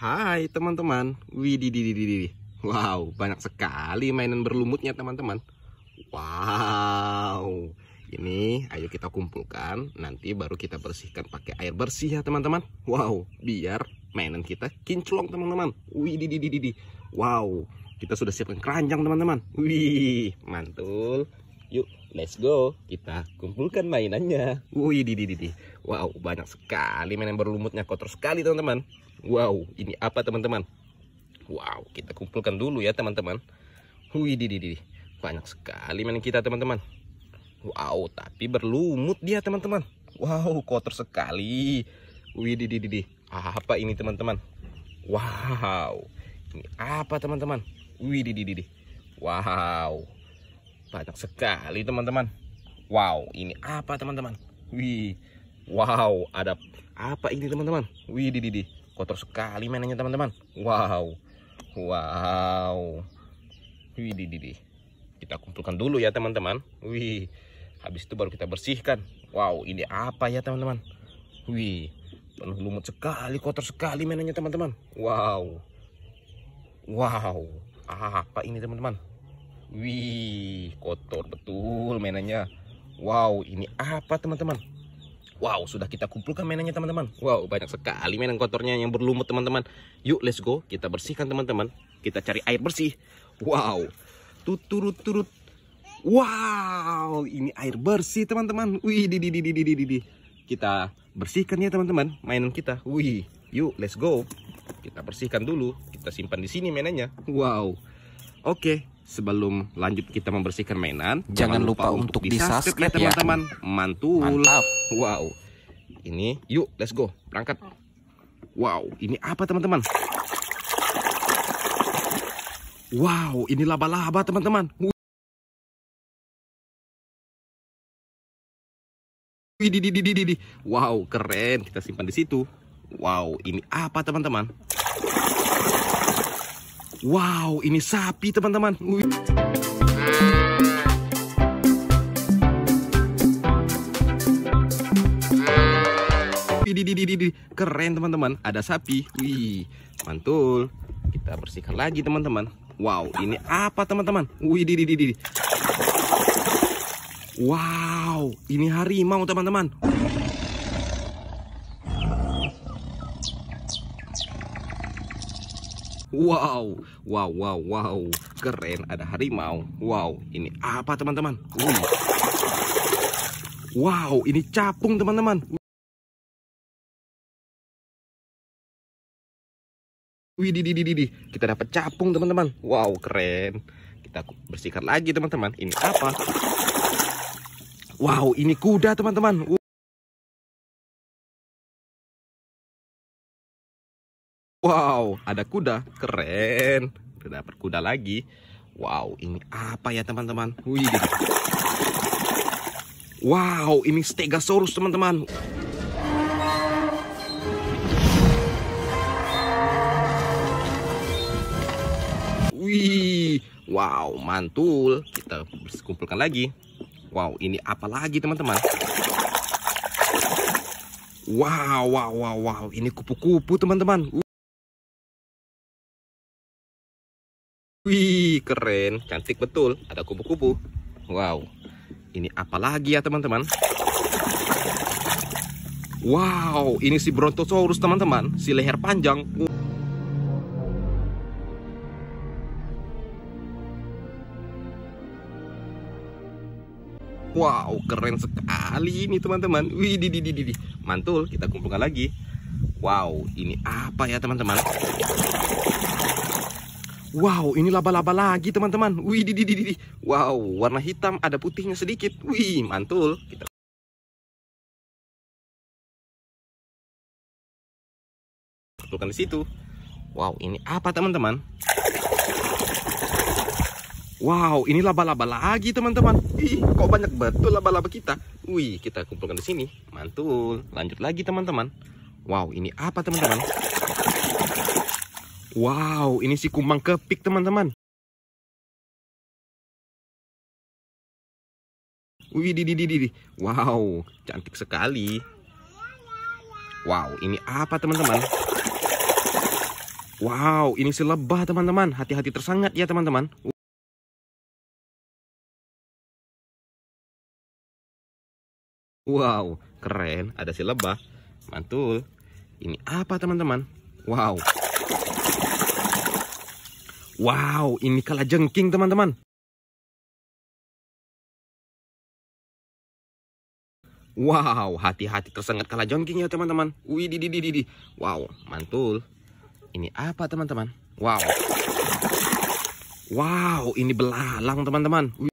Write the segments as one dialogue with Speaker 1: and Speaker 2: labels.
Speaker 1: Hai teman-teman Wididididididi Wow banyak sekali mainan berlumutnya teman-teman Wow Ini ayo kita kumpulkan Nanti baru kita bersihkan pakai air bersih ya teman-teman Wow biar mainan kita kinclong teman-teman Widididididi Wow kita sudah siapkan keranjang teman-teman Wih mantul Yuk, let's go. Kita kumpulkan mainannya. Wih, di, di, Wow, banyak sekali mainan berlumutnya kotor sekali, teman-teman. Wow, ini apa teman-teman? Wow, kita kumpulkan dulu ya teman-teman. Wih, di, di, di. Banyak sekali main kita teman-teman. Wow, tapi berlumut dia teman-teman. Wow, kotor sekali. Wih, di, di, di. Apa ini teman-teman? Wow, ini apa teman-teman? Wih, di, di, di. Wow, banyak sekali teman-teman. Wow, ini apa teman-teman? Wih, wow, ada apa ini teman-teman? Wih, di, di, di kotor sekali mainannya teman-teman wow wow wih di, kita kumpulkan dulu ya teman-teman wih habis itu baru kita bersihkan wow ini apa ya teman-teman wih penuh lumut sekali kotor sekali mainannya teman-teman wow wow apa ini teman-teman wih kotor betul mainannya wow ini apa teman-teman Wow, sudah kita kumpulkan mainannya teman-teman. Wow, banyak sekali mainan kotornya yang berlumut teman-teman. Yuk, let's go. Kita bersihkan teman-teman. Kita cari air bersih. Wow. Tuturut turut. Wow, ini air bersih teman-teman. Wih, di di di di di di. Kita bersihkan ya teman-teman mainan kita. Wih, yuk, let's go. Kita bersihkan dulu. Kita simpan di sini mainannya. Wow. Oke, okay, sebelum lanjut kita membersihkan mainan, jangan, jangan lupa, lupa untuk di subscribe ya, ya. teman-teman. Ya. Mantul. Mantap. Wow. Ini yuk let's go. Berangkat.
Speaker 2: Wow, ini apa teman-teman? Wow, ini laba-laba teman-teman. Wow, keren. Kita simpan di situ. Wow,
Speaker 1: ini apa teman-teman? Wow, ini sapi teman-teman. Keren teman-teman, ada sapi. Wih, mantul. Kita bersihkan lagi teman-teman. Wow, ini apa teman-teman? Wih, di, di, di, Wow, ini harimau teman-teman. Wow, wow, wow, wow, keren ada harimau. Wow, ini apa teman-teman?
Speaker 2: Wow, ini capung teman-teman. Wih, Widididididi, kita dapat capung teman-teman. Wow,
Speaker 1: keren.
Speaker 2: Kita bersihkan lagi teman-teman. Ini apa? Wow, ini kuda teman-teman. Wow, ada kuda. Keren. Udah dapat kuda lagi.
Speaker 1: Wow, ini apa ya teman-teman? Wow, ini Stegosaurus teman-teman. Wih, wow, mantul. Kita kumpulkan lagi. Wow, ini apa lagi
Speaker 2: teman-teman? Wow, wow, wow, wow. Ini kupu-kupu teman-teman. keren, cantik betul. Ada kupu-kupu. Wow, ini apa lagi ya teman-teman?
Speaker 1: Wow, ini si Brontosaurus teman-teman, si leher panjang. Wow, keren sekali ini teman-teman. Wih, di, di, di, di, mantul. Kita kumpulkan lagi. Wow, ini apa ya teman-teman? Wow, ini laba-laba
Speaker 2: lagi teman-teman. Wih, di, di, di, di. Wow, warna hitam ada putihnya sedikit. Wih, mantul. Kita kumpulkan di situ. Wow, ini apa teman-teman?
Speaker 1: Wow, ini laba-laba lagi teman-teman. Ih, kok banyak betul laba-laba kita. Wih, kita kumpulkan di sini. Mantul. Lanjut lagi teman-teman. Wow, ini apa teman-teman?
Speaker 2: Wow, ini si kumbang kepik teman-teman. Wih, di di di di. Wow, cantik sekali. Wow, ini apa teman-teman? Wow, ini si lebah teman-teman. Hati-hati tersangat ya teman-teman. Wow, keren. Ada si lebah. Mantul. Ini apa teman-teman? Wow. Wow, ini jengking teman-teman. Wow, hati-hati tersengat jengking ya teman-teman. Wih, di, di, di, di. Wow,
Speaker 1: mantul. Ini apa teman-teman? Wow.
Speaker 2: Wow, ini belalang teman-teman. Wih,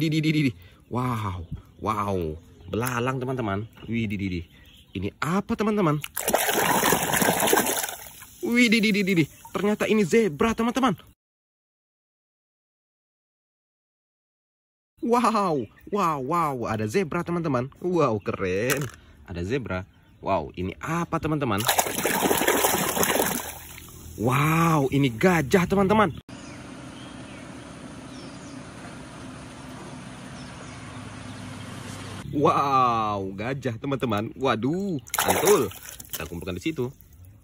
Speaker 2: di, di, di, di. Wow, wow. Belalang teman-teman.
Speaker 1: Wih, di, di, di. Ini apa teman-teman? Wih, di,
Speaker 2: di, di, Ternyata ini zebra teman-teman. Wow, wow, wow, ada zebra teman-teman. Wow, keren.
Speaker 1: Ada zebra. Wow, ini apa teman-teman? Wow, ini gajah teman-teman. Wow, gajah teman-teman. Waduh, mantul. Kita kumpulkan di situ.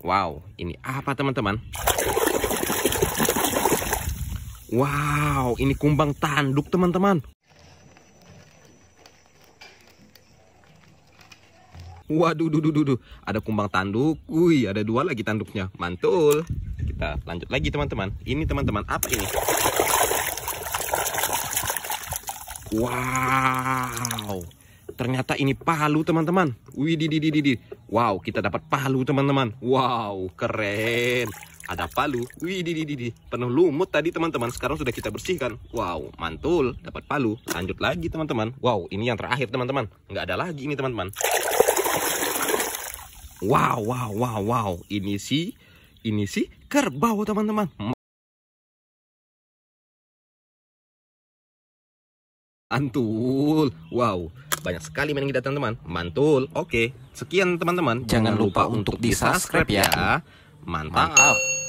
Speaker 1: Wow, ini apa teman-teman? Wow, ini kumbang tanduk teman-teman. Waduh, duh, duh, duh, duh. ada kumbang tanduk. Wih, ada dua lagi tanduknya. Mantul. Kita lanjut lagi teman-teman. Ini teman-teman, apa ini? Wow. Ternyata ini palu teman-teman. Widididididi. Wow, kita dapat palu teman-teman. Wow, keren. Ada palu. di, Penuh lumut tadi teman-teman. Sekarang sudah kita bersihkan. Wow, mantul. Dapat palu. Lanjut lagi teman-teman. Wow, ini yang terakhir teman-teman. Nggak ada lagi ini teman-teman.
Speaker 2: Wow, wow, wow, wow. Ini sih, ini sih kerbau teman-teman. Mantul. Wow, banyak sekali mainan kita teman-teman. Mantul.
Speaker 1: Oke, sekian teman-teman. Jangan, Jangan lupa, lupa untuk di-subscribe ya. ya. Mantap. Mantap.